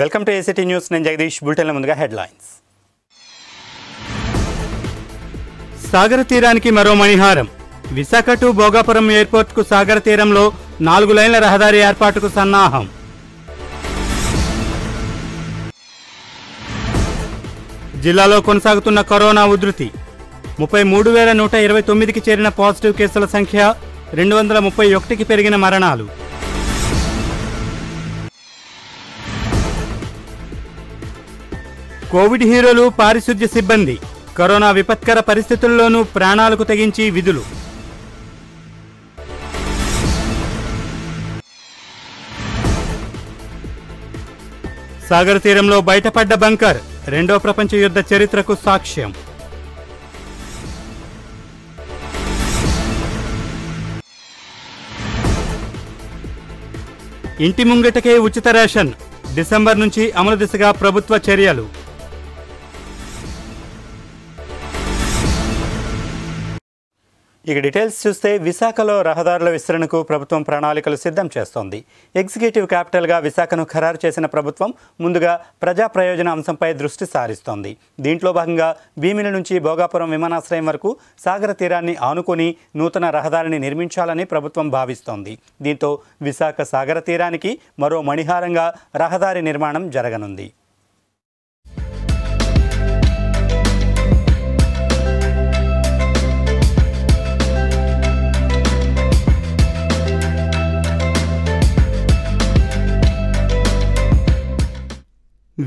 welcome to ACT news నేను Jagadish bulletin ముందుగా headlines సాగర తీరానికి మరో మణిహారం విశాఖ టు భోగాపురం ఎయిర్పోర్ట్కు సాగర తీరంలో నాలుగు లైన్ల రహదారి ఏర్పాటుకు సన్నాహం జిల్లాలో కొనసాగుతున్న కరోనా ఉధృతి ముప్పై మూడు వేల నూట ఇరవై తొమ్మిదికి చేరిన పాజిటివ్ కేసుల సంఖ్య రెండు వందల ముప్పై ఒకటికి పెరిగిన మరణాలు కోవిడ్ హీరోలు పారిశుద్ధ్య సిబ్బంది కరోనా విపత్కర పరిస్థితుల్లోనూ ప్రాణాలకు తెగించి విధులు సాగర్ తీరంలో బయటపడ్డ బంకర్ రెండో ప్రపంచ యుద్ధ చరిత్రకు సాక్ష్యం ఇంటి ముంగిటకే ఉచిత రేషన్ డిసెంబర్ నుంచి అమలు దిశగా ప్రభుత్వ చర్యలు ఇక డీటెయిల్స్ చూస్తే విశాఖలో రహదారుల విస్తరణకు ప్రభుత్వం ప్రణాళికలు సిద్ధం చేస్తోంది ఎగ్జిక్యూటివ్ క్యాపిటల్గా విశాఖను ఖరారు చేసిన ప్రభుత్వం ముందుగా ప్రజా ప్రయోజన అంశంపై దృష్టి సారిస్తోంది దీంట్లో భాగంగా భీమిల నుంచి భోగాపురం విమానాశ్రయం వరకు సాగర తీరాన్ని ఆనుకొని నూతన రహదారిని నిర్మించాలని ప్రభుత్వం భావిస్తోంది దీంతో విశాఖ సాగర తీరానికి మరో మణిహారంగా రహదారి నిర్మాణం జరగనుంది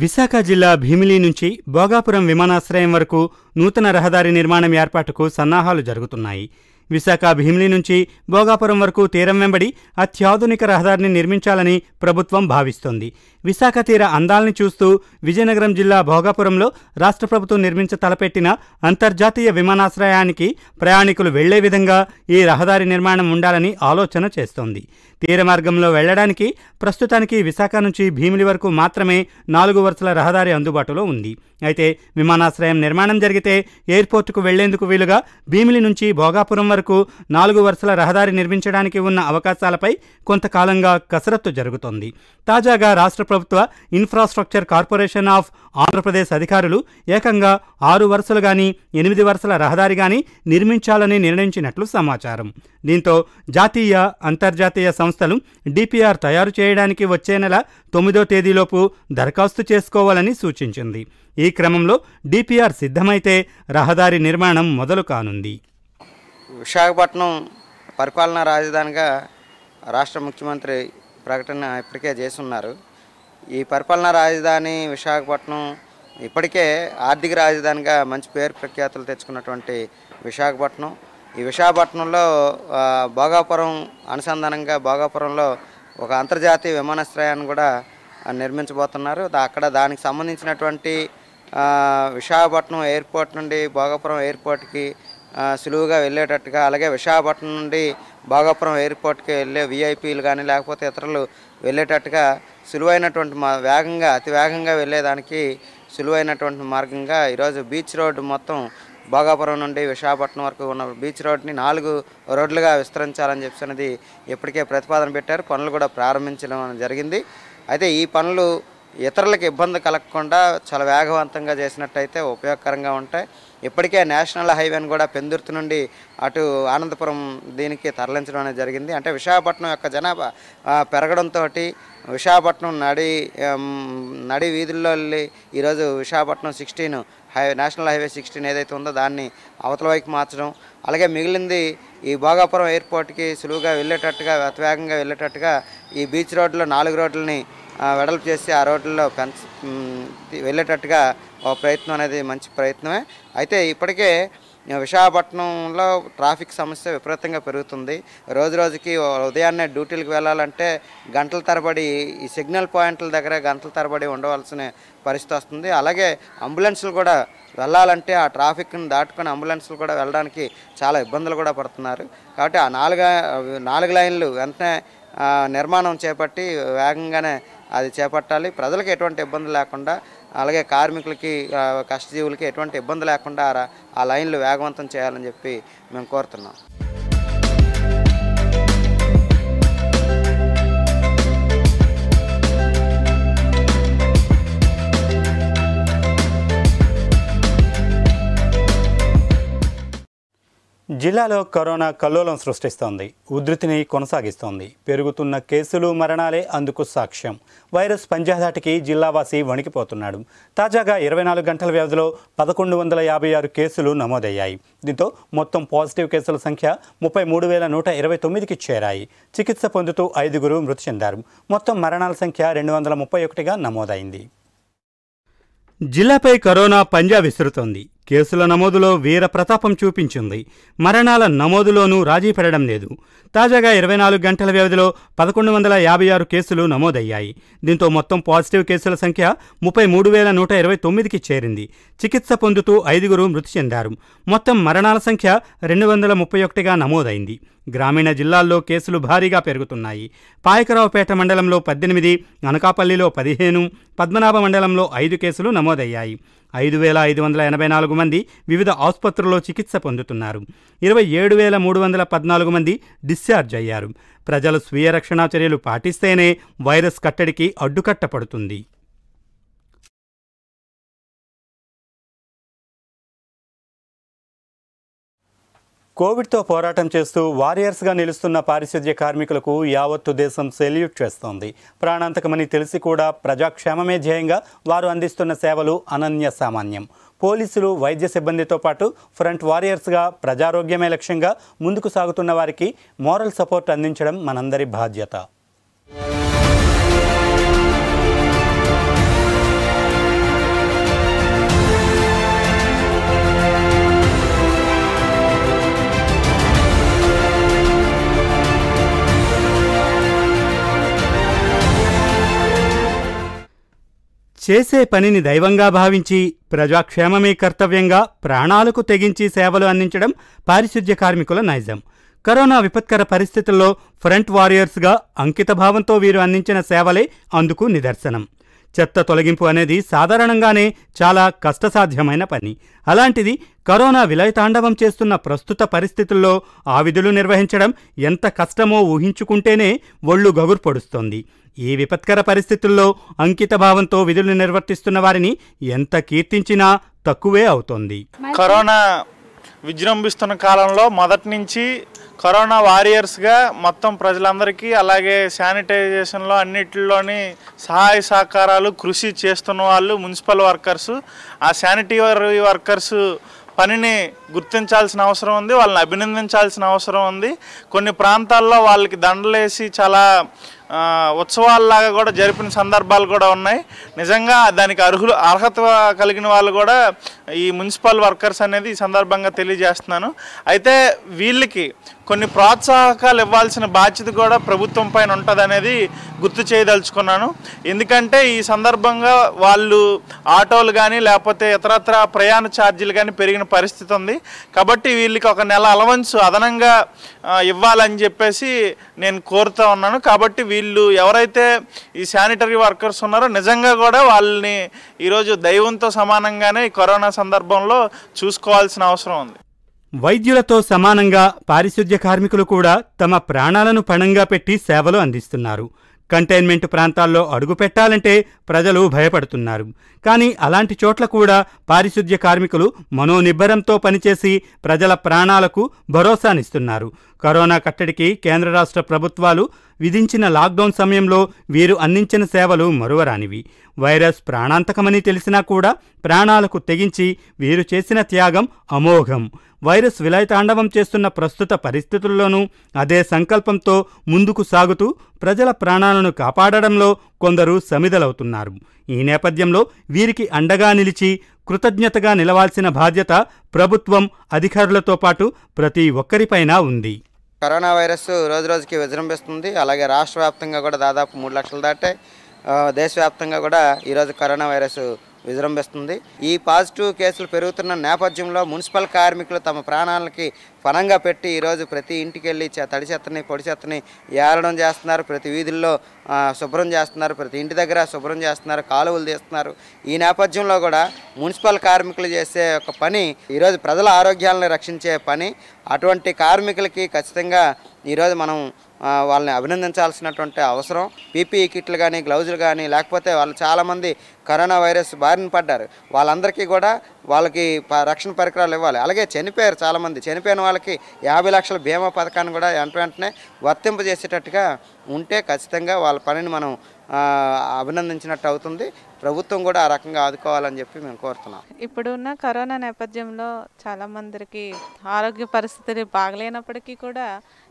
విశాఖ జిల్లా భీమిలి నుంచి భోగాపురం విమానాశ్రయం వరకు నూతన రహదారి నిర్మాణం ఏర్పాటుకు సన్నాహాలు జరుగుతున్నాయి విశాఖ భీమిలి నుంచి భోగాపురం వరకు తీరం వెంబడి అత్యాధునిక రహదారిని నిర్మించాలని ప్రభుత్వం భావిస్తోంది విశాఖ తీర అందాలని చూస్తూ విజయనగరం జిల్లా భోగాపురంలో రాష్ట్ర ప్రభుత్వం నిర్మించ తలపెట్టిన అంతర్జాతీయ విమానాశ్రయానికి ప్రయాణికులు వెళ్లే విధంగా ఈ రహదారి నిర్మాణం ఉండాలని ఆలోచన చేస్తోంది తీర మార్గంలో వెళ్లడానికి ప్రస్తుతానికి విశాఖ నుంచి భీమిలి వరకు మాత్రమే నాలుగు వరుసల రహదారి అందుబాటులో ఉంది అయితే విమానాశ్రయం నిర్మాణం జరిగితే ఎయిర్పోర్టుకు వెళ్లేందుకు వీలుగా భీమిలి నుంచి భోగాపురం వరకు నాలుగు వరుసల రహదారి నిర్మించడానికి ఉన్న అవకాశాలపై కొంతకాలంగా కసరత్తు జరుగుతోంది తాజాగా రాష్ట్ర ప్రభుత్వ ఇన్ఫ్రాస్ట్రక్చర్ కార్పొరేషన్ ఆఫ్ ఆంధ్రప్రదేశ్ అధికారులు ఏకంగా ఆరు వరుసలు కానీ ఎనిమిది వరుసల రహదారి కానీ నిర్మించాలని నిర్ణయించినట్లు సమాచారం దీంతో జాతీయ అంతర్జాతీయ సంస్థ సంస్థలు డిపిఆర్ తయారు చేయడానికి వచ్చే నెల తొమ్మిదో తేదీలోపు దరఖాస్తు చేసుకోవాలని సూచించింది ఈ క్రమంలో డిపిఆర్ సిద్ధమైతే రహదారి నిర్మాణం మొదలు కానుంది విశాఖపట్నం పరిపాలనా రాజధానిగా రాష్ట్ర ముఖ్యమంత్రి ప్రకటన ఇప్పటికే చేస్తున్నారు ఈ పరిపాలనా రాజధాని విశాఖపట్నం ఇప్పటికే ఆర్థిక రాజధానిగా మంచి పేరు ప్రఖ్యాతులు తెచ్చుకున్నటువంటి విశాఖపట్నం ఈ విశాఖపట్నంలో భోగాపురం అనుసంధానంగా భోగాపురంలో ఒక అంతర్జాతీయ విమానాశ్రయాన్ని కూడా నిర్మించబోతున్నారు అక్కడ దానికి సంబంధించినటువంటి విశాఖపట్నం ఎయిర్పోర్ట్ నుండి భోగాపురం ఎయిర్పోర్ట్కి సులువుగా వెళ్ళేటట్టుగా అలాగే విశాఖపట్నం నుండి భోగాపురం ఎయిర్పోర్ట్కి వెళ్ళే విఐపీలు కానీ లేకపోతే ఇతరులు వెళ్ళేటట్టుగా సులువైనటువంటి మా వేగంగా అతి వేగంగా వెళ్ళేదానికి సులువైనటువంటి మార్గంగా ఈరోజు బీచ్ రోడ్డు మొత్తం భోగాపురం నుండి విశాఖపట్నం వరకు ఉన్న బీచ్ రోడ్ని నాలుగు రోడ్లుగా విస్తరించాలని చెప్పి అనేది ఇప్పటికే ప్రతిపాదన పెట్టారు పనులు కూడా ప్రారంభించడం జరిగింది అయితే ఈ పనులు ఇతరులకు ఇబ్బంది కలగకుండా చాలా వేగవంతంగా చేసినట్టయితే ఉపయోగకరంగా ఉంటాయి ఇప్పటికే నేషనల్ హైవేని కూడా పెందుర్తి నుండి అటు ఆనందపురం దీనికి తరలించడం అనేది జరిగింది అంటే విశాఖపట్నం యొక్క జనాభా పెరగడంతో విశాఖపట్నం నడి నడి వీధుల్లో వెళ్ళి ఈరోజు Visakhapatnam sixteen highway national highway sixteen ఏదైతే ఉందో దాన్ని అవతల వైపు మార్చడం అలాగే మిగిలింది ఈ భోగాపురం ఎయిర్పోర్ట్కి సులువుగా వెళ్ళేటట్టుగా అతివేగంగా వెళ్ళేటట్టుగా ఈ బీచ్ రోడ్లో నాలుగు రోడ్లని వెడల్పు చేసి ఆ రోడ్లలో పెంచ వెళ్ళేటట్టుగా ప్రయత్నం అనేది మంచి ప్రయత్నమే అయితే ఇప్పటికే విశాఖపట్నంలో ట్రాఫిక్ సమస్య విపరీతంగా పెరుగుతుంది రోజు రోజుకి ఉదయాన్నే డ్యూటీలకు వెళ్ళాలంటే గంటల తరబడి ఈ సిగ్నల్ పాయింట్ల దగ్గర గంటల తరబడి ఉండవలసిన పరిస్థితి వస్తుంది అలాగే అంబులెన్సులు కూడా వెళ్ళాలంటే ఆ ట్రాఫిక్ని దాటుకుని అంబులెన్సులు కూడా వెళ్ళడానికి చాలా ఇబ్బందులు కూడా పడుతున్నారు కాబట్టి ఆ నాలుగు నాలుగు లైన్లు వెంటనే నిర్మాణం చేపట్టి వేగంగానే అది చేపట్టాలి ప్రజలకు ఎటువంటి ఇబ్బంది లేకుండా అలాగే కార్మికులకి కష్టజీవులకి ఎటువంటి ఇబ్బంది లేకుండా ఆ లైన్లు వేగవంతం చేయాలని చెప్పి మేము కోరుతున్నాం జిల్లాలో కరోనా కల్లోలం సృష్టిస్తోంది ఉధృతిని కొనసాగిస్తోంది పెరుగుతున్న కేసులు మరణాలే అందుకు సాక్ష్యం వైరస్ పంజాదాటికి జిల్లావాసి వణికిపోతున్నాడు తాజాగా ఇరవై నాలుగు గంటల వ్యవధిలో పదకొండు వందల యాభై ఆరు కేసులు నమోదయ్యాయి దీంతో మొత్తం పాజిటివ్ కేసుల సంఖ్య ముప్పై మూడు వేల నూట ఇరవై తొమ్మిదికి చేరాయి చికిత్స పొందుతూ ఐదుగురు మృతి చెందారు మొత్తం మరణాల సంఖ్య రెండు వందల ముప్పై ఒకటిగా నమోదైంది జిల్లాపై కరోనా పంజా విసురుతోంది కేసుల నమోదులో వీర ప్రతాపం చూపించింది మరణాల నమోదులోనూ రాజీ పడడం లేదు తాజాగా ఇరవై నాలుగు గంటల వ్యవధిలో పదకొండు వందల యాభై ఆరు కేసులు నమోదయ్యాయి దీంతో మొత్తం పాజిటివ్ కేసుల సంఖ్య ముప్పై మూడు వేల నూట ఇరవై తొమ్మిదికి చేరింది చికిత్స పొందుతూ ఐదుగురు మృతి చెందారు మొత్తం మరణాల సంఖ్య రెండు వందల ముప్పై ఒకటిగా నమోదైంది గ్రామీణ జిల్లాల్లో కేసులు భారీగా పెరుగుతున్నాయి పాయకరావుపేట మండలంలో పద్దెనిమిది అనకాపల్లిలో పదిహేను పద్మనాభ మండలంలో ఐదు కేసులు నమోదయ్యాయి ఐదు వేల ఐదు వందల ఎనభై నాలుగు మంది వివిధ ఆసుపత్రుల్లో చికిత్స పొందుతున్నారు ఇరవై ఏడు వేల మూడు వందల పద్నాలుగు మంది డిశ్చార్జ్ అయ్యారు ప్రజలు స్వీయ రక్షణా చర్యలు పాటిస్తేనే వైరస్ కట్టడికి అడ్డుకట్టపడుతుంది కోవిడ్తో పోరాటం చేస్తూ వారియర్స్గా నిలుస్తున్న పారిశుద్ధ్య కార్మికులకు యావత్తు దేశం సెల్యూట్ చేస్తోంది ప్రాణాంతకమని తెలిసి కూడా ప్రజాక్షేమమే ధ్యేయంగా వారు అందిస్తున్న సేవలు అనన్య సామాన్యం పోలీసులు వైద్య సిబ్బందితో పాటు ఫ్రంట్ వారియర్స్గా ప్రజారోగ్యమే లక్ష్యంగా ముందుకు సాగుతున్న వారికి మోరల్ సపోర్ట్ అందించడం మనందరి బాధ్యత చేసే పనిని దైవంగా భావించి ప్రజాక్షేమమే కర్తవ్యంగా ప్రాణాలకు తెగించి సేవలు అందించడం పారిశుద్ధ్య కార్మికుల నైజం కరోనా విపత్కర పరిస్థితుల్లో ఫ్రంట్ వారియర్స్గా అంకితభావంతో వీరు అందించిన సేవలే అందుకు నిదర్శనం చెత్త తొలగింపు అనేది సాధారణంగానే చాలా కష్టసాధ్యమైన పని అలాంటిది కరోనా విలయతాండవం చేస్తున్న ప్రస్తుత పరిస్థితుల్లో ఆ విధులు నిర్వహించడం ఎంత కష్టమో ఊహించుకుంటేనే ఒళ్ళు గగురు పొడుస్తోంది ఈ విపత్కర పరిస్థితుల్లో అంకితభావంతో విధులు నిర్వర్తిస్తున్న వారిని ఎంత కీర్తించినా తక్కువే అవుతోంది కరోనా విజృంభిస్తున్న కాలంలో మొదటి నుంచి కరోనా వారియర్స్గా మొత్తం ప్రజలందరికీ అలాగే శానిటైజేషన్లో అన్నిటిలోని సహాయ సహకారాలు కృషి చేస్తున్న వాళ్ళు మున్సిపల్ వర్కర్సు ఆ శానిటరీ వర్కర్సు పనిని గుర్తించాల్సిన అవసరం ఉంది వాళ్ళని అభినందించాల్సిన అవసరం ఉంది కొన్ని ప్రాంతాల్లో వాళ్ళకి దండలేసి చాలా ఉత్సవాలలాగా కూడా జరిపిన సందర్భాలు కూడా ఉన్నాయి నిజంగా దానికి అర్హులు అర్హత కలిగిన వాళ్ళు కూడా ఈ మున్సిపల్ వర్కర్స్ అనేది ఈ సందర్భంగా తెలియజేస్తున్నాను అయితే వీళ్ళకి కొన్ని ప్రోత్సాహకాలు ఇవ్వాల్సిన బాధ్యత కూడా ప్రభుత్వం పైన ఉంటుందనేది గుర్తు చేయదలుచుకున్నాను ఎందుకంటే ఈ సందర్భంగా వాళ్ళు ఆటోలు కానీ లేకపోతే ఇతరత్ర ప్రయాణ ఛార్జీలు కానీ పెరిగిన పరిస్థితి ఉంది కాబట్టి వీళ్ళకి ఒక నెల అలవన్స్ అదనంగా ఇవ్వాలని చెప్పేసి నేను కోరుతూ ఉన్నాను కాబట్టి వీళ్ళు వీళ్ళు ఎవరైతే ఈ శానిటరీ వర్కర్స్ ఉన్నారో నిజంగా కూడా వాళ్ళని ఈరోజు దైవంతో సమానంగానే ఈ కరోనా సందర్భంలో చూసుకోవాల్సిన అవసరం ఉంది వైద్యులతో సమానంగా పారిశుద్ధ్య కార్మికులు కూడా తమ ప్రాణాలను పణంగా పెట్టి సేవలు అందిస్తున్నారు కంటైన్మెంట్ ప్రాంతాల్లో అడుగు పెట్టాలంటే ప్రజలు భయపడుతున్నారు కానీ అలాంటి చోట్ల కూడా పారిశుద్ధ్య కార్మికులు మనోనిబ్బరంతో పనిచేసి ప్రజల ప్రాణాలకు భరోసానిస్తున్నారు కరోనా కట్టడికి కేంద్ర రాష్ట్ర ప్రభుత్వాలు విధించిన లాక్డౌన్ సమయంలో వీరు అందించిన సేవలు మరువరానివి వైరస్ ప్రాణాంతకమని తెలిసినా కూడా ప్రాణాలకు తెగించి వీరు చేసిన త్యాగం అమోఘం వైరస్ విలయతాండవం చేస్తున్న ప్రస్తుత పరిస్థితుల్లోనూ అదే సంకల్పంతో ముందుకు సాగుతూ ప్రజల ప్రాణాలను కాపాడడంలో కొందరు సమిదలవుతున్నారు ఈ నేపథ్యంలో వీరికి అండగా నిలిచి కృతజ్ఞతగా నిలవాల్సిన బాధ్యత ప్రభుత్వం అధికారులతో పాటు ప్రతి ఒక్కరిపైన ఉంది కరోనా వైరస్ రోజు రోజుకి విజృంభిస్తుంది అలాగే రాష్ట్ర వ్యాప్తంగా కూడా దాదాపు మూడు లక్షలు దాటాయి దేశవ్యాప్తంగా కూడా ఈరోజు కరోనా వైరస్ విజృంభిస్తుంది ఈ పాజిటివ్ కేసులు పెరుగుతున్న నేపథ్యంలో మున్సిపల్ కార్మికులు తమ ప్రాణాలకి పణంగా పెట్టి ఈరోజు ప్రతి ఇంటికి వెళ్ళి తడి చెత్తని పొడి చెత్తని ఏలడం చేస్తున్నారు ప్రతి వీధుల్లో శుభ్రం చేస్తున్నారు ప్రతి ఇంటి దగ్గర శుభ్రం చేస్తున్నారు కాలువలు తీస్తున్నారు ఈ నేపథ్యంలో కూడా మున్సిపల్ కార్మికులు చేసే ఒక పని ఈరోజు ప్రజల ఆరోగ్యాలను రక్షించే పని అటువంటి కార్మికులకి ఖచ్చితంగా ఈరోజు మనం వాళ్ళని అభినందించాల్సినటువంటి అవసరం పీపీఈ కిట్లు కానీ గ్లౌజులు కానీ లేకపోతే వాళ్ళు చాలామంది కరోనా వైరస్ బారిన పడ్డారు వాళ్ళందరికీ కూడా వాళ్ళకి రక్షణ పరికరాలు ఇవ్వాలి అలాగే చనిపోయారు చాలామంది చనిపోయిన వాళ్ళకి యాభై లక్షల బీమా పథకాన్ని కూడా వెంట వెంటనే వర్తింపజేసేటట్టుగా ఉంటే ఖచ్చితంగా వాళ్ళ పనిని మనం అభినందించినట్టు అవుతుంది ప్రభుత్వం కూడా ఆ రకంగా ఆదుకోవాలని చెప్పి మేము కోరుతున్నాం ఇప్పుడున్న కరోనా నేపథ్యంలో చాలామందికి ఆరోగ్య పరిస్థితులు బాగలేనప్పటికీ కూడా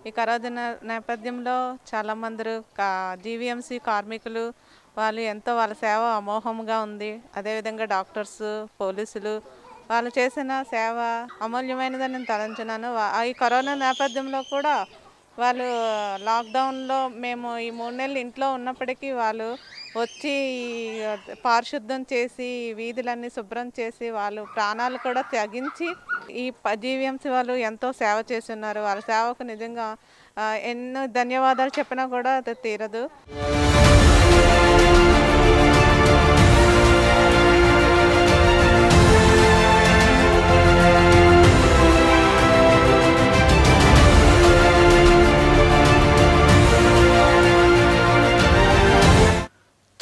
ఈ కరోనా నేపథ్యంలో చాలామందరు కా జీవీఎంసీ కార్మికులు వాళ్ళు ఎంతో వాళ్ళ సేవ అమోహంగా ఉంది అదేవిధంగా డాక్టర్స్ పోలీసులు వాళ్ళు చేసిన సేవ అమూల్యమైనదని నేను తలంచున్నాను ఈ కరోనా నేపథ్యంలో కూడా వాళ్ళు లాక్డౌన్లో మేము ఈ మూడు నెలలు ఇంట్లో ఉన్నప్పటికీ వాళ్ళు వచ్చి పారిశుద్ధం చేసి వీధులన్నీ శుభ్రం చేసి వాళ్ళు ప్రాణాలు కూడా తగ్గించి ఈ జీవీఎంసీ వాళ్ళు ఎంతో సేవ చేస్తున్నారు వాళ్ళ సేవకు నిజంగా ఎన్నో ధన్యవాదాలు చెప్పినా కూడా అది తీరదు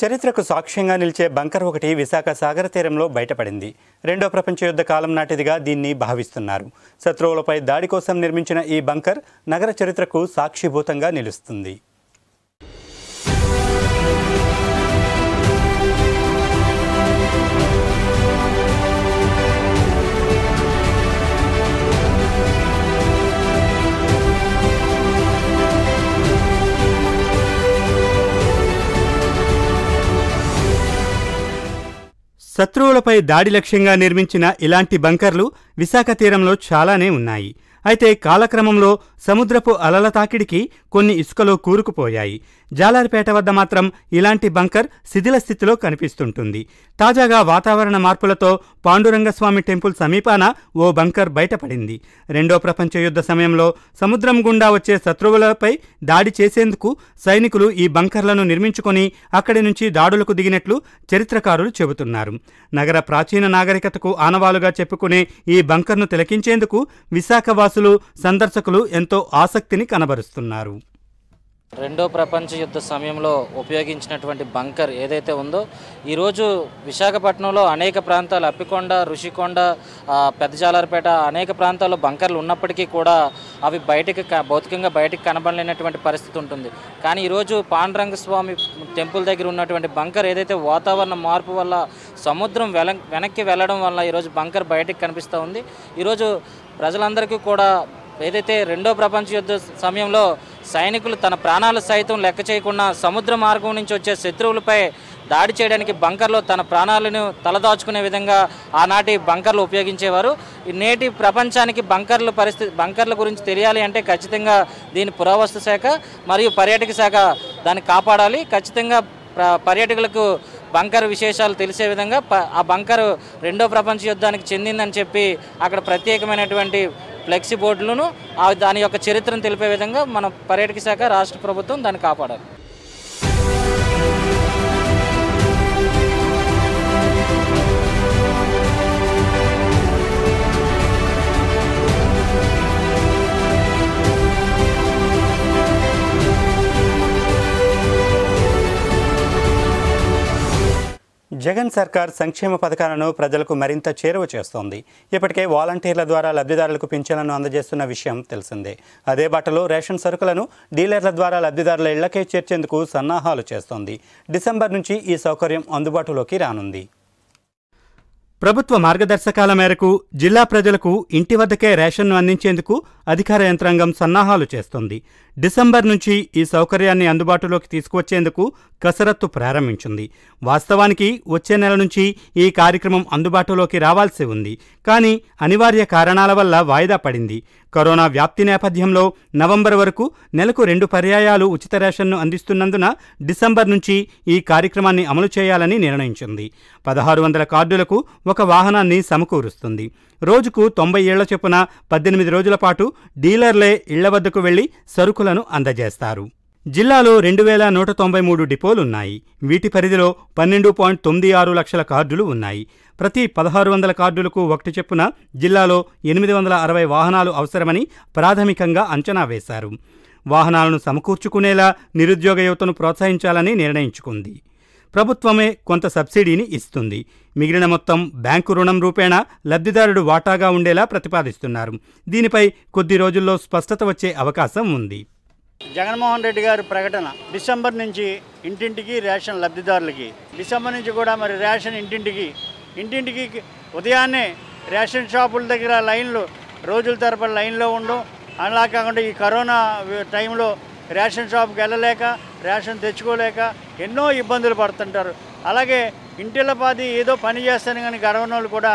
చరిత్రకు సాక్ష్యంగా నిలిచే బంకర్ ఒకటి విశాఖ సాగర తీరంలో బయటపడింది రెండో ప్రపంచ యుద్ధ కాలం నాటిదిగా దీన్ని భావిస్తున్నారు శత్రువులపై దాడి కోసం నిర్మించిన ఈ బంకర్ నగర చరిత్రకు సాక్షిభూతంగా నిలుస్తుంది శత్రువులపై దాడి లక్ష్యంగా నిర్మించిన ఇలాంటి బంకర్లు విశాఖ తీరంలో చాలానే ఉన్నాయి అయితే కాలక్రమంలో సముద్రపు అలల తాకిడికి కొన్ని ఇసుకలో కూరుకుపోయాయి జాలారిపేట వద్ద మాత్రం ఇలాంటి బంకర్ శిథిల స్థితిలో కనిపిస్తుంటుంది తాజాగా వాతావరణ మార్పులతో పాండురంగస్వామి టెంపుల్ సమీపాన ఓ బంకర్ బయటపడింది రెండో ప్రపంచ యుద్ధ సమయంలో సముద్రం గుండా వచ్చే శత్రువులపై దాడి చేసేందుకు సైనికులు ఈ బంకర్లను నిర్మించుకొని అక్కడి నుంచి దాడులకు దిగినట్లు చరిత్రకారులు చెబుతున్నారు నగర ప్రాచీన నాగరికతకు ఆనవాలుగా చెప్పుకునే ఈ బంకర్ను తిలకించేందుకు విశాఖ ప్రవాసులు సందర్శకులు ఎంతో ఆసక్తిని కనబరుస్తున్నారు రెండో ప్రపంచ యుద్ధ సమయంలో ఉపయోగించినటువంటి బంకర్ ఏదైతే ఉందో ఈరోజు విశాఖపట్నంలో అనేక ప్రాంతాలు అప్పికొండ ఋషికొండ పెద్దజాలారపేట అనేక ప్రాంతాల్లో బంకర్లు ఉన్నప్పటికీ కూడా అవి బయటకు భౌతికంగా బయటకు కనబడలేనటువంటి పరిస్థితి ఉంటుంది కానీ ఈరోజు పాండరంగ స్వామి టెంపుల్ దగ్గర ఉన్నటువంటి బంకర్ ఏదైతే వాతావరణ మార్పు వల్ల సముద్రం వెనక్కి వెళ్ళడం వల్ల ఈరోజు బంకర్ బయటకు కనిపిస్తూ ఉంది ఈరోజు ప్రజలందరికీ కూడా ఏదైతే రెండో ప్రపంచ యుద్ధ సమయంలో సైనికులు తన ప్రాణాలు సైతం లెక్క చేయకుండా సముద్ర మార్గం నుంచి వచ్చే శత్రువులపై దాడి చేయడానికి బంకర్లో తన ప్రాణాలను తలదాచుకునే విధంగా ఆనాటి బంకర్లు ఉపయోగించేవారు నేటి ప్రపంచానికి బంకర్ల పరిస్థితి బంకర్ల గురించి తెలియాలి అంటే ఖచ్చితంగా దీని పురావస్తు శాఖ మరియు పర్యాటక శాఖ దాన్ని కాపాడాలి ఖచ్చితంగా పర్యాటకులకు బంకర్ విశేషాలు తెలిసే విధంగా ఆ బంకర్ రెండో ప్రపంచ యుద్ధానికి చెందిందని చెప్పి అక్కడ ప్రత్యేకమైనటువంటి ఫ్లెక్సీ బోర్డులను దాని యొక్క చరిత్రను తెలిపే విధంగా మన పర్యాటక శాఖ రాష్ట్ర ప్రభుత్వం దాన్ని కాపాడాలి జగన్ సర్కార్ సంక్షేమ పథకాలను ప్రజలకు మరింత చేరువ చేస్తోంది ఇప్పటికే వాలంటీర్ల ద్వారా లబ్ధిదారులకు పింఛన్లను అందజేస్తున్న విషయం తెలిసిందే అదే బాటలో రేషన్ సరుకులను డీలర్ల ద్వారా లబ్ధిదారుల ఇళ్లకే చేర్చేందుకు సన్నాహాలు చేస్తోంది డిసెంబర్ నుంచి ఈ సౌకర్యం అందుబాటులోకి రానుంది ప్రభుత్వ మార్గదర్శకాల మేరకు జిల్లా ప్రజలకు ఇంటి వద్దకే రేషన్ను అందించేందుకు అధికార యంత్రాంగం సన్నాహాలు చేస్తోంది డిసెంబర్ నుంచి ఈ సౌకర్యాన్ని అందుబాటులోకి తీసుకువచ్చేందుకు కసరత్తు ప్రారంభించింది వాస్తవానికి వచ్చే నెల నుంచి ఈ కార్యక్రమం అందుబాటులోకి రావాల్సి ఉంది కానీ అనివార్య కారణాల వల్ల వాయిదా పడింది కరోనా వ్యాప్తి నేపథ్యంలో నవంబర్ వరకు నెలకు రెండు పర్యాయాలు ఉచిత రేషన్ను అందిస్తున్నందున డిసెంబర్ నుంచి ఈ కార్యక్రమాన్ని అమలు చేయాలని నిర్ణయించింది పదహారు వందల కార్డులకు ఒక వాహనాన్ని సమకూరుస్తుంది రోజుకు తొంభై ఏళ్ల చొప్పున పద్దెనిమిది రోజుల పాటు డీలర్లే ఇళ్ల వద్దకు వెళ్లి సరుకులను అందజేస్తారు జిల్లాలో రెండు వేల నూట తొంభై మూడు డిపోలున్నాయి వీటి పరిధిలో పన్నెండు పాయింట్ తొమ్మిది ఆరు లక్షల కార్డులు ఉన్నాయి ప్రతి పదహారు వందల కార్డులకు ఒకటి చొప్పున జిల్లాలో ఎనిమిది వందల అరవై వాహనాలు అవసరమని ప్రాథమికంగా అంచనా వేశారు వాహనాలను సమకూర్చుకునేలా నిరుద్యోగ యువతను ప్రోత్సహించాలని నిర్ణయించుకుంది ప్రభుత్వమే కొంత సబ్సిడీని ఇస్తుంది మిగిలిన మొత్తం బ్యాంకు రుణం రూపేణా లబ్ధిదారుడు వాటాగా ఉండేలా ప్రతిపాదిస్తున్నారు దీనిపై కొద్ది రోజుల్లో స్పష్టత వచ్చే అవకాశం ఉంది జగన్మోహన్ రెడ్డి గారి ప్రకటన డిసెంబర్ నుంచి ఇంటింటికి రేషన్ లబ్ధిదారులకి డిసెంబర్ నుంచి కూడా మరి రేషన్ ఇంటింటికి ఇంటింటికి ఉదయాన్నే రేషన్ షాపుల దగ్గర లైన్లు రోజుల తరపు లైన్లో ఉండవు అలా కాకుండా ఈ కరోనా టైంలో రేషన్ షాప్కి వెళ్ళలేక రేషన్ తెచ్చుకోలేక ఎన్నో ఇబ్బందులు పడుతుంటారు అలాగే ఇంటిల్లపాది ఏదో పని చేస్తాను కానీ గడవనోళ్ళు కూడా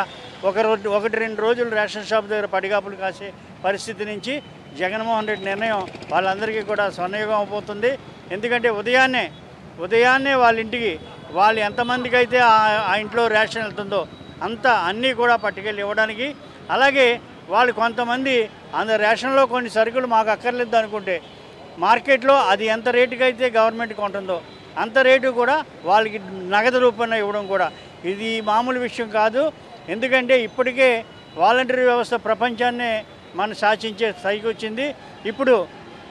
ఒక రోజు ఒకటి రెండు రోజులు రేషన్ షాప్ దగ్గర పడిగాపులు కాసే పరిస్థితి నుంచి జగన్మోహన్ రెడ్డి నిర్ణయం వాళ్ళందరికీ కూడా స్వర్ణయుగం అయిపోతుంది ఎందుకంటే ఉదయాన్నే ఉదయాన్నే వాళ్ళ ఇంటికి వాళ్ళు ఎంతమందికి అయితే ఆ ఇంట్లో రేషన్ వెళ్తుందో అంత అన్నీ కూడా పట్టుకెళ్ళి ఇవ్వడానికి అలాగే వాళ్ళు కొంతమంది అంత రేషన్లో కొన్ని సరుకులు మాకు అక్కర్లేదు అనుకుంటే మార్కెట్లో అది ఎంత రేటుకైతే గవర్నమెంట్కి ఉంటుందో అంత రేటు కూడా వాళ్ళకి నగదు రూపంలో ఇవ్వడం కూడా ఇది మామూలు విషయం కాదు ఎందుకంటే ఇప్పటికే వాలంటరీ వ్యవస్థ ప్రపంచాన్నే మనం శాసించే స్థాయికి వచ్చింది ఇప్పుడు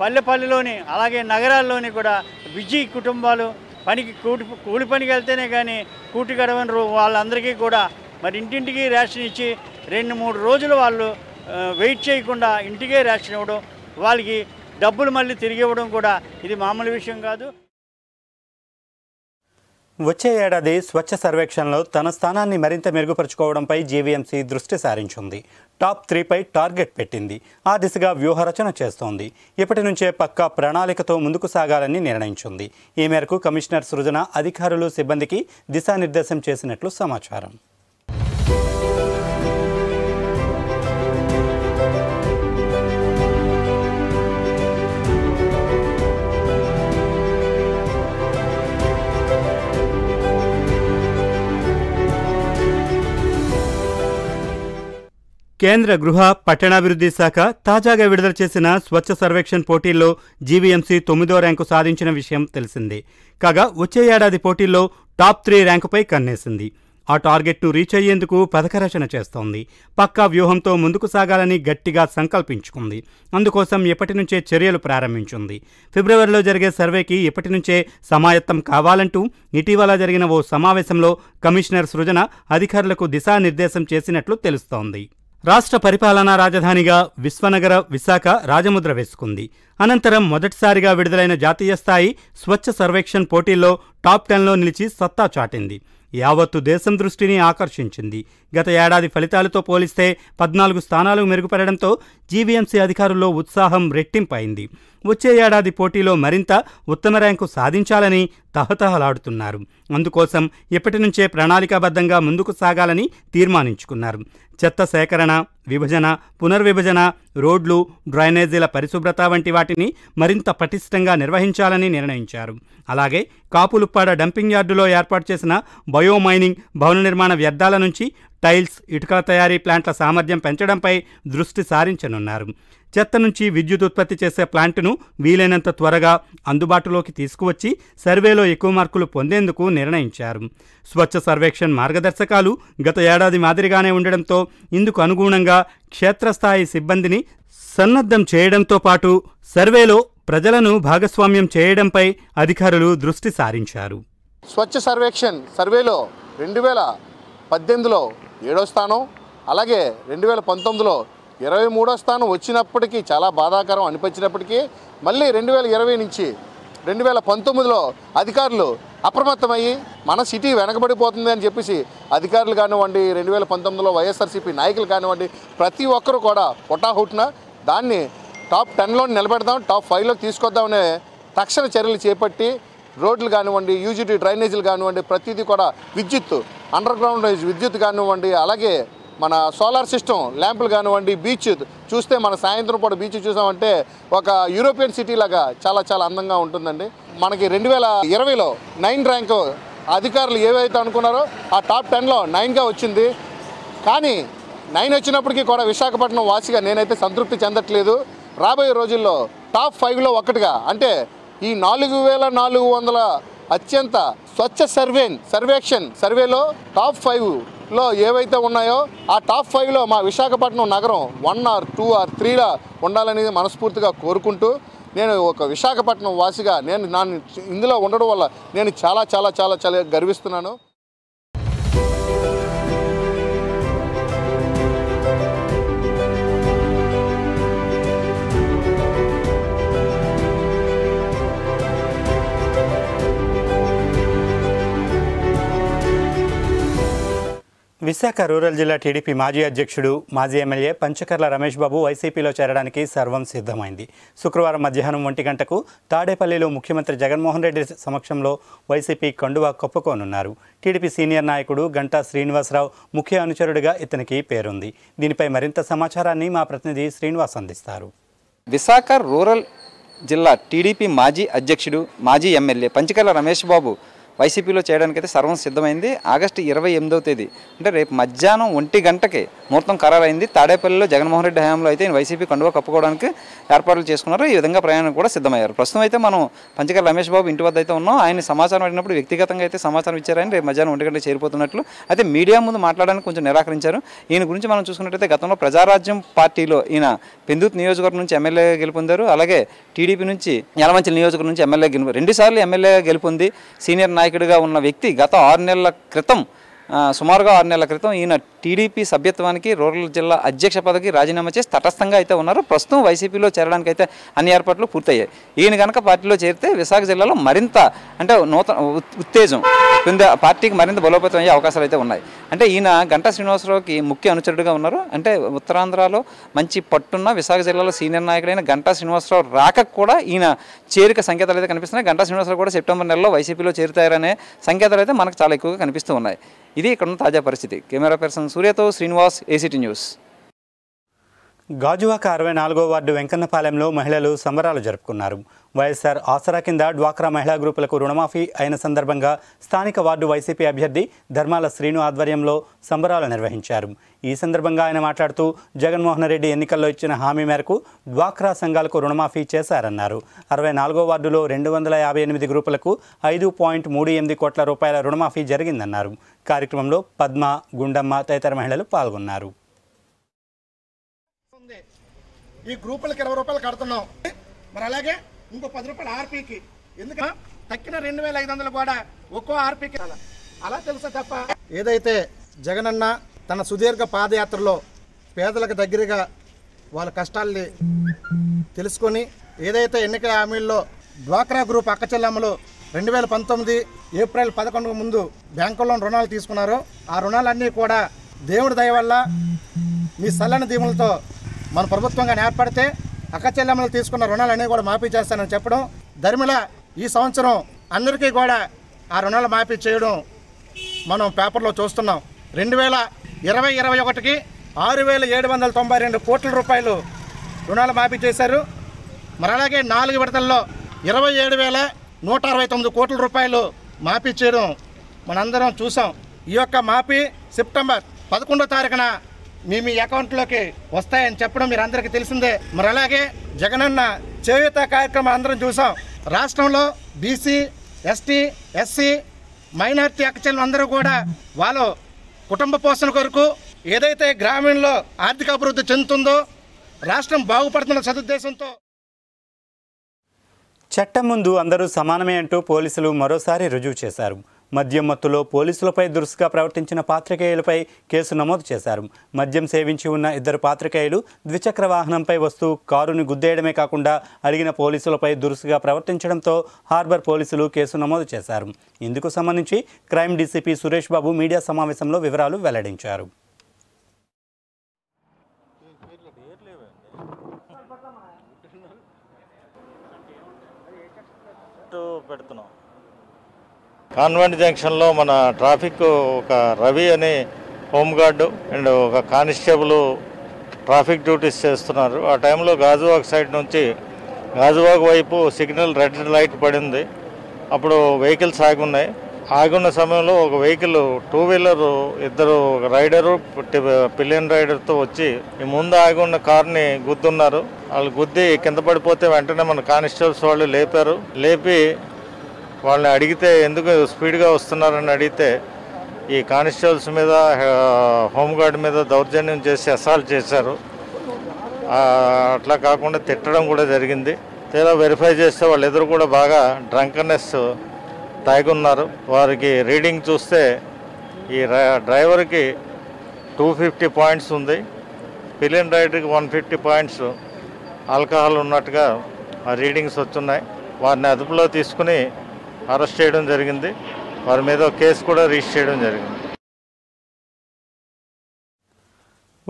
పల్లెపల్లిలోని అలాగే నగరాల్లోని కూడా బిజీ కుటుంబాలు పనికి కూటి కూలి పనికి వెళ్తేనే కానీ కూటి గడవని వాళ్ళందరికీ కూడా మరి ఇంటింటికి రేషన్ ఇచ్చి రెండు మూడు రోజులు వాళ్ళు వెయిట్ చేయకుండా ఇంటికే రేషన్ ఇవ్వడం వాళ్ళకి డబ్బులు మళ్ళీ తిరిగి ఇవ్వడం కూడా ఇది మామూలు విషయం కాదు వచ్చే ఏడాది స్వచ్ఛ సర్వేక్షణలో తన స్థానాన్ని మరింత మెరుగుపరుచుకోవడంపై జీవీఎంసీ దృష్టి సారించింది టాప్ త్రీపై టార్గెట్ పెట్టింది ఆ దిశగా వ్యూహరచన చేస్తోంది ఇప్పటి నుంచే పక్కా ప్రణాళికతో ముందుకు సాగాలని నిర్ణయించింది ఈ మేరకు కమిషనర్ సృజన అధికారులు సిబ్బందికి దిశానిర్దేశం చేసినట్లు సమాచారం కేంద్ర గృహ పట్టణాభివృద్ధి శాఖ తాజాగా విడుదల చేసిన స్వచ్ఛ సర్వేక్షణ్ పోటీల్లో జీవీఎంసీ తొమ్మిదో ర్యాంకు సాధించిన విషయం తెలిసిందే కాగా వచ్చే ఏడాది పోటీల్లో టాప్ త్రీ ర్యాంకుపై కన్నేసింది ఆ టార్గెట్ను రీచ్ అయ్యేందుకు పథకరచన చేస్తోంది పక్కా వ్యూహంతో ముందుకు సాగాలని గట్టిగా సంకల్పించుకుంది అందుకోసం ఎప్పటి నుంచే చర్యలు ప్రారంభించింది ఫిబ్రవరిలో జరిగే సర్వేకి ఇప్పటి నుంచే సమాయత్తం కావాలంటూ ఇటీవల జరిగిన ఓ సమావేశంలో కమిషనర్ సృజన అధికారులకు దిశానిర్దేశం చేసినట్లు తెలుస్తోంది రాష్ట్ర పరిపాలనా రాజధానిగా విశ్వనగర విశాఖ రాజముద్ర వేసుకుంది అనంతరం మొదటిసారిగా విడుదలైన జాతీయ స్థాయి స్వచ్ఛ సర్వేక్షణ్ పోటీల్లో టాప్ టెన్లో నిలిచి సత్తా చాటింది యావత్తు దేశం దృష్టిని ఆకర్షించింది గత ఏడాది ఫలితాలతో పోలిస్తే పద్నాలుగు స్థానాలు మెరుగుపడడంతో జీవీఎంసీ అధికారుల్లో ఉత్సాహం రెట్టింపైంది వచ్చే ఏడాది పోటీలో మరింత ఉత్తమ ర్యాంకు సాధించాలని తహతహలాడుతున్నారు అందుకోసం ఇప్పటి నుంచే ప్రణాళికాబద్ధంగా ముందుకు సాగాలని తీర్మానించుకున్నారు చెత్త సేకరణ విభజన పునర్విభజన రోడ్లు డ్రైనేజీల పరిశుభ్రత వంటి వాటిని మరింత పటిష్టంగా నిర్వహించాలని నిర్ణయించారు అలాగే కాపులుప్పాడ డంపింగ్ యార్డులో ఏర్పాటు చేసిన బయోమైనింగ్ భవన నిర్మాణ వ్యర్థాల నుంచి టైల్స్ ఇటుకల తయారీ ప్లాంట్ల సామర్థ్యం పెంచడంపై దృష్టి సారించనున్నారు చెత్త నుంచి విద్యుత్ ఉత్పత్తి చేసే ప్లాంట్ను వీలైనంత త్వరగా అందుబాటులోకి తీసుకువచ్చి సర్వేలో ఎక్కువ మార్కులు పొందేందుకు నిర్ణయించారు స్వచ్ఛ సర్వేక్షణ్ మార్గదర్శకాలు గత ఏడాది మాదిరిగానే ఉండడంతో ఇందుకు అనుగుణంగా క్షేత్రస్థాయి సిబ్బందిని సన్నద్ధం చేయడంతో పాటు సర్వేలో ప్రజలను భాగస్వామ్యం చేయడంపై అధికారులు దృష్టి సారించారు స్వచ్ఛ సర్వేక్షణ్ సర్వేలో రెండు వేల పద్దెనిమిదిలో ఏడో స్థానం అలాగే రెండు వేల పంతొమ్మిదిలో ఇరవై మూడో స్థానం వచ్చినప్పటికీ చాలా బాధాకరం అనిపించినప్పటికీ మళ్ళీ రెండు వేల ఇరవై నుంచి రెండు వేల పంతొమ్మిదిలో అధికారులు అప్రమత్తమయ్యి మన సిటీ వెనకబడిపోతుంది అని చెప్పేసి అధికారులు కానివ్వండి రెండు వేల పంతొమ్మిదిలో వైఎస్ఆర్సీపీ నాయకులు కానివ్వండి ప్రతి ఒక్కరు కూడా పొటాహుట్న దాన్ని టాప్ టెన్లో నిలబెడదాం టాప్ ఫైవ్లోకి తీసుకొద్దామనే తక్షణ చర్యలు చేపట్టి రోడ్లు కానివ్వండి యూజిటీ డ్రైనేజీలు కానివ్వండి ప్రతిదీ కూడా విద్యుత్ అండర్ గ్రౌండ్ విద్యుత్ కానివ్వండి అలాగే మన సోలార్ సిస్టమ్ ల్యాంపులు కానివ్వండి బీచ్ చూస్తే మన సాయంత్రం పూట బీచ్ చూసామంటే ఒక యూరోపియన్ సిటీ లాగా చాలా చాలా అందంగా ఉంటుందండి మనకి రెండు వేల ఇరవైలో నైన్ ర్యాంకు అధికారులు ఏవైతే అనుకున్నారో ఆ టాప్ టెన్లో నైన్గా వచ్చింది కానీ నైన్ వచ్చినప్పటికీ కూడా విశాఖపట్నం వాసిగా నేనైతే సంతృప్తి చెందట్లేదు రాబోయే రోజుల్లో టాప్ ఫైవ్లో ఒకటిగా అంటే ఈ నాలుగు వేల నాలుగు వందల అత్యంత స్వచ్ఛ సర్వే సర్వేక్షన్ సర్వేలో టాప్ ఫైవ్లో ఏవైతే ఉన్నాయో ఆ టాప్ ఫైవ్లో మా విశాఖపట్నం నగరం వన్ ఆర్ టూ ఆర్ త్రీలా ఉండాలని మనస్ఫూర్తిగా కోరుకుంటూ నేను ఒక విశాఖపట్నం వాసిగా నేను నా ఇందులో ఉండడం వల్ల నేను చాలా చాలా చాలా చాలా గర్విస్తున్నాను విశాఖ రూరల్ జిల్లా టీడీపీ మాజీ అధ్యక్షుడు మాజీ ఎమ్మెల్యే పంచకర్ల రమేష్ బాబు వైసీపీలో చేరడానికి సర్వం సిద్ధమైంది శుక్రవారం మధ్యాహ్నం ఒంటి గంటకు తాడేపల్లిలో ముఖ్యమంత్రి జగన్మోహన్ రెడ్డి సమక్షంలో వైసీపీ కండువా కప్పుకోనున్నారు టీడీపీ సీనియర్ నాయకుడు గంటా శ్రీనివాసరావు ముఖ్య అనుచరుడిగా ఇతనికి పేరుంది దీనిపై మరింత సమాచారాన్ని మా ప్రతినిధి శ్రీనివాస్ అందిస్తారు విశాఖ రూరల్ జిల్లా టీడీపీ మాజీ అధ్యక్షుడు మాజీ ఎమ్మెల్యే పంచకర్ల రమేష్ బాబు వైసీపీలో చేయడానికి అయితే సర్వం సిద్ధమైంది ఆగస్టు ఇరవై ఎనిమిదవ తేదీ అంటే రేపు మధ్యాహ్నం ఒంటి గంటకి ముహూర్తం ఖరారైంది తాడేపల్లిలో జగన్మోహన్ రెడ్డి హయాంలో అయితే వైసీపీ కండువా కప్పుకోవడానికి ఏర్పాట్లు చేసుకున్నారు ఈ విధంగా ప్రయాణం కూడా సిద్ధమయ్యారు ప్రస్తుతం అయితే మనం పంచకర్ రమేష్ బాబు ఇంటి వద్ద అయితే ఉన్నాం ఆయన సమాచారం అడిగినప్పుడు వ్యక్తిగతంగా అయితే సమాచారం ఇచ్చారని రేపు మధ్యాహ్నం ఒంటి గంటకి చేరిపోతున్నట్లు అయితే మీడియా ముందు మాట్లాడడానికి కొంచెం నిరాకరించారు ఈయన గురించి మనం చూసుకున్నట్టయితే గతంలో ప్రజారాజ్యం పార్టీలో ఈయన పెందుత్ నియోజకవర్గం నుంచి ఎమ్మెల్యే గెలుపొందారు అలాగే టీడీపీ నుంచి యలమంచిల నియోజకవర్గం నుంచి ఎమ్మెల్యే గెలుపు రెండుసార్లు ఎమ్మెల్యే గెలుపొంది సీనియర్ నాయకుడిగా ఉన్న వ్యక్తి గత ఆరు నెలల క్రితం సుమారుగా ఆరు నెలల క్రితం ఈయన టీడీపీ సభ్యత్వానికి రూరల్ జిల్లా అధ్యక్ష పదవికి రాజీనామా చేసి తటస్థంగా అయితే ఉన్నారు ప్రస్తుతం వైసీపీలో చేరడానికి అయితే అన్ని ఏర్పాట్లు పూర్తయ్యాయి ఈయన కనుక పార్టీలో చేరితే విశాఖ జిల్లాలో మరింత అంటే నూతన ఉత్తేజం పొందే పార్టీకి మరింత బలోపేతం అయ్యే అవకాశాలు అయితే ఉన్నాయి అంటే ఈయన గంటా శ్రీనివాసరావుకి ముఖ్య అనుచరుడుగా ఉన్నారు అంటే ఉత్తరాంధ్రలో మంచి పట్టున్న విశాఖ జిల్లాలో సీనియర్ నాయకుడైన గంటా శ్రీనివాసరావు రాక కూడా ఈయన చేరిక సంకేతాలు అయితే కనిపిస్తున్నాయి గంటా శ్రీనివాసరావు కూడా సెప్టెంబర్ నెలలో వైసీపీలో చేరుతారనే సంకేతాలు అయితే మనకు చాలా ఎక్కువగా కనిపిస్తూ ఉన్నాయి ఇది ఉన్న తాజా పరిస్థితి కెమెరా పర్సన్ సూర్యతో శ్రీనివాస్ ఏసీటీ న్యూస్ గాజువాక అరవై నాలుగో వార్డు వెంకన్నపాలెంలో మహిళలు సంబరాలు జరుపుకున్నారు వైఎస్ఆర్ ఆసరా కింద డ్వాక్రా మహిళా గ్రూపులకు రుణమాఫీ అయిన సందర్భంగా స్థానిక వార్డు వైసీపీ అభ్యర్థి ధర్మాల శ్రీను ఆధ్వర్యంలో సంబరాలు నిర్వహించారు ఈ సందర్భంగా ఆయన మాట్లాడుతూ జగన్మోహన్ రెడ్డి ఎన్నికల్లో ఇచ్చిన హామీ మేరకు డ్వాక్రా సంఘాలకు రుణమాఫీ చేశారన్నారు అరవై నాలుగో వార్డులో రెండు వందల యాభై ఎనిమిది గ్రూపులకు ఐదు పాయింట్ మూడు ఎనిమిది కోట్ల రూపాయల రుణమాఫీ జరిగిందన్నారు కార్యక్రమంలో పద్మ గుండమ్మ తదితర మహిళలు పాల్గొన్నారు ఈ గ్రూపులకు ఇరవై రూపాయలు కడుతున్నాం మరి అలాగే ఇంకో పది రూపాయలు ఆర్పీకి ఎందుకంటే తక్కిన రెండు వేల ఐదు వందలు కూడా ఒక్కో ఆర్పీకి అలా తెలుసా తప్ప ఏదైతే జగనన్న తన సుదీర్ఘ పాదయాత్రలో పేదలకు దగ్గరగా వాళ్ళ కష్టాల్ని తెలుసుకొని ఏదైతే ఎన్నికల హామీల్లో డ్వాక్రా గ్రూప్ అక్కచెల్లెమ్మలు రెండు వేల పంతొమ్మిది ఏప్రిల్ పదకొండుకు ముందు బ్యాంకుల్లో రుణాలు తీసుకున్నారో ఆ రుణాలన్నీ కూడా దేవుడి దయ వల్ల మీ సల్లని దీవులతో మన ప్రభుత్వంగా ఏర్పడితే అక్క చెల్లెమ్మలు తీసుకున్న రుణాలన్నీ కూడా మాఫీ చేస్తానని చెప్పడం ధర్మిల ఈ సంవత్సరం అందరికీ కూడా ఆ రుణాలు మాఫీ చేయడం మనం పేపర్లో చూస్తున్నాం రెండు వేల ఇరవై ఇరవై ఒకటికి ఆరు వేల ఏడు వందల తొంభై రెండు కోట్ల రూపాయలు రుణాలు మాఫీ చేశారు మరి అలాగే నాలుగు విడతల్లో ఇరవై ఏడు వేల నూట అరవై తొమ్మిది కోట్ల రూపాయలు మాఫీ చేయడం మనందరం చూసాం ఈ యొక్క మాఫీ సెప్టెంబర్ పదకొండో తారీఖున మీ మీ అకౌంట్లోకి వస్తాయని చెప్పడం మీరు అందరికి తెలిసిందే మరి అలాగే జగనన్న చేయూత కార్యక్రమం అందరం చూసాం రాష్ట్రంలో బీసీ ఎస్టీ ఎస్సీ మైనార్టీ అక్కచెల్లు అందరూ కూడా వాళ్ళు కుటుంబ పోషణ కొరకు ఏదైతే గ్రామీణలో ఆర్థిక అభివృద్ధి చెందుతుందో రాష్ట్రం బాగుపడుతున్న సదుద్దేశంతో చట్టం ముందు అందరూ సమానమే అంటూ పోలీసులు మరోసారి రుజువు చేశారు మద్యం మత్తులో పోలీసులపై దురుసుగా ప్రవర్తించిన పాత్రికేయులపై కేసు నమోదు చేశారు మద్యం సేవించి ఉన్న ఇద్దరు పాత్రికేయులు ద్విచక్ర వాహనంపై వస్తూ కారుని గుద్దేయడమే కాకుండా అడిగిన పోలీసులపై దురుసుగా ప్రవర్తించడంతో హార్బర్ పోలీసులు కేసు నమోదు చేశారు ఇందుకు సంబంధించి crime DCP Suresh Babu media సమావేశంలో వివరాలు వెల్లడించారు పెడుతున్నాం కాన్వెంట్ జంక్షన్లో మన ట్రాఫిక్ ఒక రవి అని హోంగార్డు అండ్ ఒక కానిస్టేబుల్ ట్రాఫిక్ డ్యూటీస్ చేస్తున్నారు ఆ టైంలో గాజువాగ్ సైడ్ నుంచి గాజువాగ్ వైపు సిగ్నల్ రెడ్ లైట్ పడింది అప్పుడు వెహికల్స్ ఆగున్నాయి ఆగున్న సమయంలో ఒక వెహికల్ టూ వీలర్ ఇద్దరు రైడరు పిలియన్ రైడర్తో వచ్చి ఈ ముందు ఆగున్న కార్ని గుద్దున్నారు వాళ్ళు గుద్ది కింద పడిపోతే వెంటనే మన కానిస్టేబుల్స్ వాళ్ళు లేపారు లేపి వాళ్ళని అడిగితే ఎందుకు స్పీడ్గా వస్తున్నారని అడిగితే ఈ కానిస్టేబుల్స్ మీద హోంగార్డ్ మీద దౌర్జన్యం చేసి అసాల్ట్ చేశారు అట్లా కాకుండా తిట్టడం కూడా జరిగింది తీరా వెరిఫై చేస్తే వాళ్ళిద్దరు కూడా బాగా డ్రంకనెస్ తాగున్నారు వారికి రీడింగ్ చూస్తే ఈ డ్రైవర్కి టూ ఫిఫ్టీ పాయింట్స్ ఉంది పిలియన్ రైడర్కి వన్ ఫిఫ్టీ పాయింట్స్ ఆల్కహాల్ ఉన్నట్టుగా ఆ రీడింగ్స్ వచ్చున్నాయి వారిని అదుపులో తీసుకుని అరెస్ట్ చేయడం జరిగింది వారి మీద కేసు కూడా రిజిస్టర్ చేయడం జరిగింది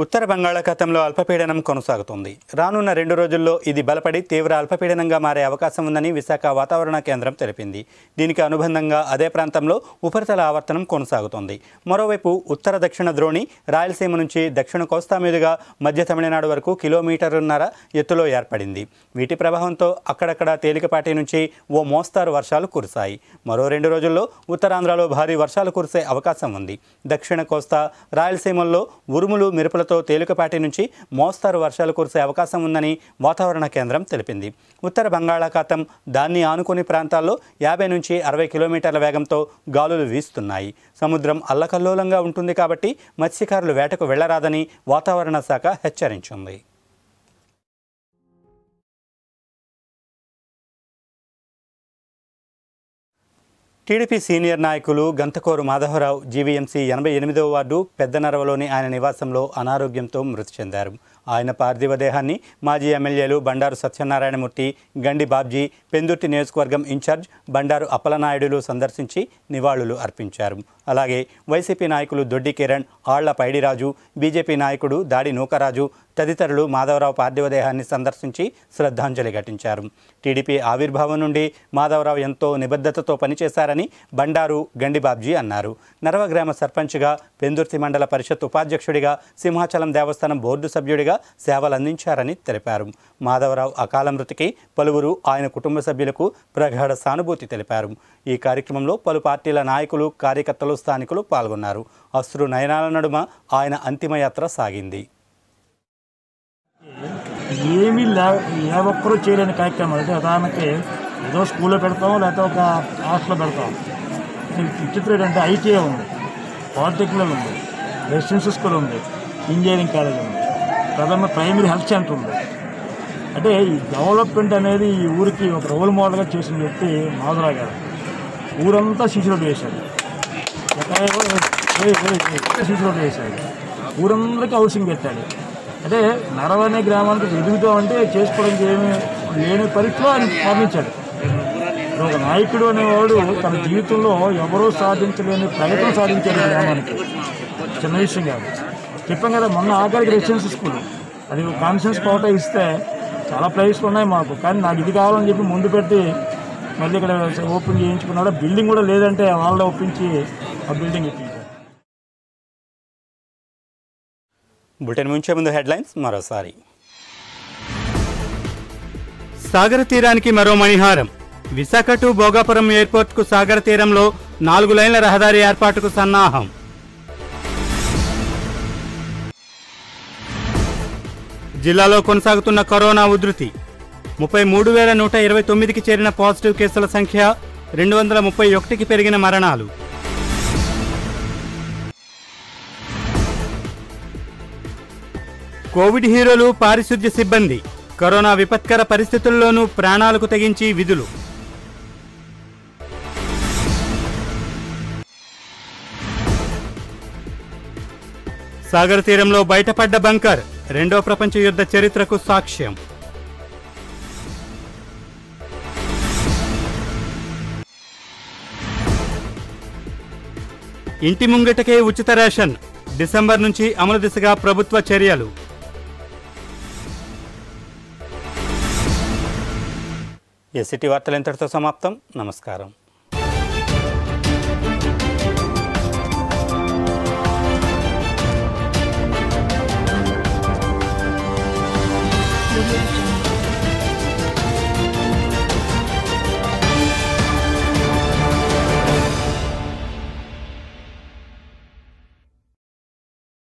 ఉత్తర బంగాళాఖాతంలో అల్పపీడనం కొనసాగుతుంది రానున్న రెండు రోజుల్లో ఇది బలపడి తీవ్ర అల్పపీడనంగా మారే అవకాశం ఉందని విశాఖ వాతావరణ కేంద్రం తెలిపింది దీనికి అనుబంధంగా అదే ప్రాంతంలో ఉపరితల ఆవర్తనం కొనసాగుతోంది మరోవైపు ఉత్తర దక్షిణ ద్రోణి రాయలసీమ నుంచి దక్షిణ కోస్తా మీదుగా మధ్య తమిళనాడు వరకు కిలోమీటరున్నర ఎత్తులో ఏర్పడింది వీటి ప్రభావంతో అక్కడక్కడ తేలికపాటి నుంచి ఓ మోస్తారు వర్షాలు కురిశాయి మరో రెండు రోజుల్లో ఉత్తరాంధ్రలో భారీ వర్షాలు కురిసే అవకాశం ఉంది దక్షిణ కోస్తా రాయలసీమల్లో ఉరుములు మిరుపుల సూచనలతో తేలికపాటి నుంచి మోస్తారు వర్షాలు కురిసే అవకాశం ఉందని వాతావరణ కేంద్రం తెలిపింది ఉత్తర బంగాళాఖాతం దాన్ని ఆనుకుని ప్రాంతాల్లో యాభై నుంచి అరవై కిలోమీటర్ల వేగంతో గాలులు వీస్తున్నాయి సముద్రం అల్లకల్లోలంగా ఉంటుంది కాబట్టి మత్స్యకారులు వేటకు వెళ్లరాదని వాతావరణ శాఖ హెచ్చరించింది టీడీపీ సీనియర్ నాయకులు గంతకోరు మాధవరావు జీవీఎంసీ ఎనభై ఎనిమిదవ వార్డు పెద్దనరవలోని ఆయన నివాసంలో అనారోగ్యంతో మృతి చెందారు ఆయన పార్థివ దేహాన్ని మాజీ ఎమ్మెల్యేలు బండారు సత్యనారాయణమూర్తి గండి బాబ్జీ పెందుర్తి నియోజకవర్గం ఇన్ఛార్జ్ బండారు అప్పలనాయుడులు సందర్శించి నివాళులు అర్పించారు అలాగే వైసీపీ నాయకులు దొడ్డి కిరణ్ ఆళ్ల పైడిరాజు బీజేపీ నాయకుడు దాడి నూకరాజు తదితరులు మాధవరావు పార్థివదేహాన్ని సందర్శించి శ్రద్ధాంజలి ఘటించారు టీడీపీ ఆవిర్భావం నుండి మాధవరావు ఎంతో నిబద్ధతతో పనిచేశారని బండారు గండిబాబ్జీ అన్నారు నరవ గ్రామ సర్పంచ్గా పెందుర్తి మండల పరిషత్ ఉపాధ్యక్షుడిగా సింహాచలం దేవస్థానం బోర్డు సభ్యుడిగా సేవలందించారని తెలిపారు మాధవరావు అకాల మృతికి పలువురు ఆయన కుటుంబ సభ్యులకు ప్రగాఢ సానుభూతి తెలిపారు ఈ కార్యక్రమంలో పలు పార్టీల నాయకులు కార్యకర్తలు స్థానికులు పాల్గొన్నారు అశ్రు నయనాల నడుమ ఆయన అంతిమయాత్ర సాగింది ఏమీ లే ఏ ఒక్కరూ చేయలేని కార్యక్రమాలు అంటే ఉదాహరణకి ఏదో స్కూల్లో పెడతాం లేకపోతే ఒక హాస్టల్లో పెడతాం విచిత్రం ఏంటంటే ఐటీఐ ఉంది పాలిటెక్నిక్ ఉంది రెసిడెన్షియల్ స్కూల్ ఉంది ఇంజనీరింగ్ కాలేజ్ ఉంది ప్రథమ ప్రైమరీ హెల్త్ సెంటర్ ఉంది అంటే ఈ డెవలప్మెంట్ అనేది ఈ ఊరికి ఒక రోల్ మోడల్గా చేసిన వ్యక్తి మాధురా గారు ఊరంతా శిశురోడ్డు వేశారు శిశురోడ్డు వేశాడు ఊరందరికీ హౌసింగ్ పెట్టాడు అంటే నరవనే గ్రామానికి అంటే చేసుకోవడం ఏమి లేని పరిస్థితిలో ఆయన స్పందించాడు ఒక నాయకుడు అనేవాడు తన జీవితంలో ఎవరూ సాధించలేని ప్రయత్నం సాధించాడు గ్రామానికి చిన్న విషయం కాదు చెప్పాం కదా మొన్న ఆఖరికి రెసిడెన్స్ స్కూల్ అది కాన్ఫిడెన్స్ పౌట ఇస్తే చాలా ప్రైస్లు ఉన్నాయి మాకు కానీ నాకు ఇది కావాలని చెప్పి ముందు పెట్టి మళ్ళీ ఇక్కడ ఓపెన్ చేయించుకున్నాడు బిల్డింగ్ కూడా లేదంటే వాళ్ళ ఒప్పించి ఆ బిల్డింగ్ బులెటిన్ ముంచే ముందు హెడ్లైన్స్ మరోసారి సాగర తీరానికి మరో మణిహారం విశాఖ టు భోగాపురం ఎయిర్పోర్ట్కు సాగర తీరంలో నాలుగు లైన్ల రహదారి ఏర్పాటుకు సన్నాహం జిల్లాలో కొనసాగుతున్న కరోనా ఉధృతి ముప్పై మూడు వేల నూట ఇరవై తొమ్మిదికి చేరిన పాజిటివ్ కేసుల సంఖ్య రెండు వందల ముప్పై ఒకటికి పెరిగిన మరణాలు కోవిడ్ హీరోలు పారిశుద్ధ్య సిబ్బంది కరోనా విపత్కర పరిస్థితుల్లోనూ ప్రాణాలకు తెగించి విధులు సాగర్ తీరంలో బయటపడ్డ బంకర్ రెండో ప్రపంచ యుద్ధ చరిత్రకు సాక్ష్యం ఇంటి ముంగిటకే ఉచిత రేషన్ డిసెంబర్ నుంచి అమలు దిశగా ప్రభుత్వ చర్యలు ఎస్సిటీ వార్తలు ఎంతటితో సమాప్తం నమస్కారం